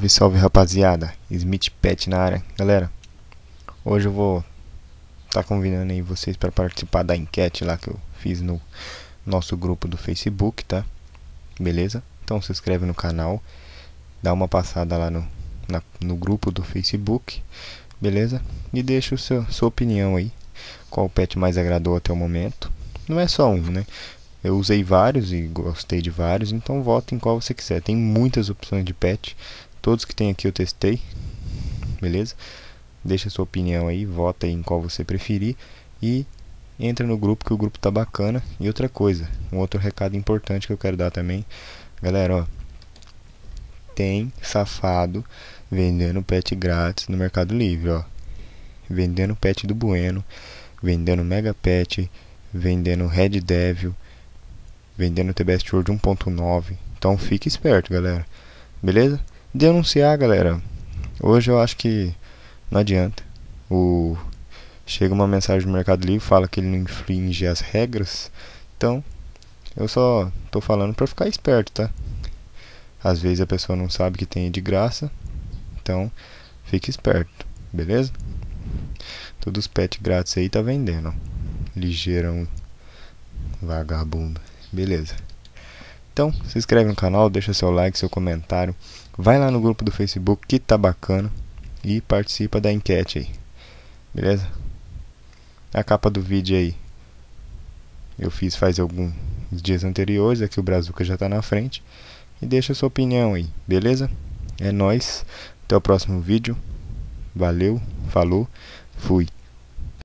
Salve, salve rapaziada, Smith Pet na área. Galera, hoje eu vou estar tá convidando aí vocês para participar da enquete lá que eu fiz no nosso grupo do Facebook, tá? Beleza? Então se inscreve no canal, dá uma passada lá no, na, no grupo do Facebook, beleza? E deixa o seu, sua opinião aí, qual pet mais agradou até o momento. Não é só um, né? Eu usei vários e gostei de vários, então vote em qual você quiser. Tem muitas opções de pet, Todos que tem aqui eu testei, beleza? Deixa sua opinião aí, vota aí em qual você preferir e entra no grupo que o grupo tá bacana. E outra coisa, um outro recado importante que eu quero dar também, galera, ó, tem safado vendendo pet grátis no Mercado Livre, ó. Vendendo pet do Bueno, vendendo Mega Pet, vendendo Red Devil, vendendo TBS World 1.9. Então fique esperto, galera. Beleza? denunciar, galera. Hoje eu acho que não adianta. O chega uma mensagem do Mercado Livre fala que ele não infringe as regras. Então, eu só tô falando para ficar esperto, tá? Às vezes a pessoa não sabe que tem de graça. Então, fique esperto, beleza? Todos os pets grátis aí tá vendendo. Ligeirão vagabundo. Beleza. Então, se inscreve no canal, deixa seu like, seu comentário, vai lá no grupo do Facebook que tá bacana e participa da enquete aí. Beleza? A capa do vídeo aí eu fiz faz alguns dias anteriores, aqui o Brazuca já tá na frente. E deixa sua opinião aí, beleza? É nós. Até o próximo vídeo. Valeu, falou, fui.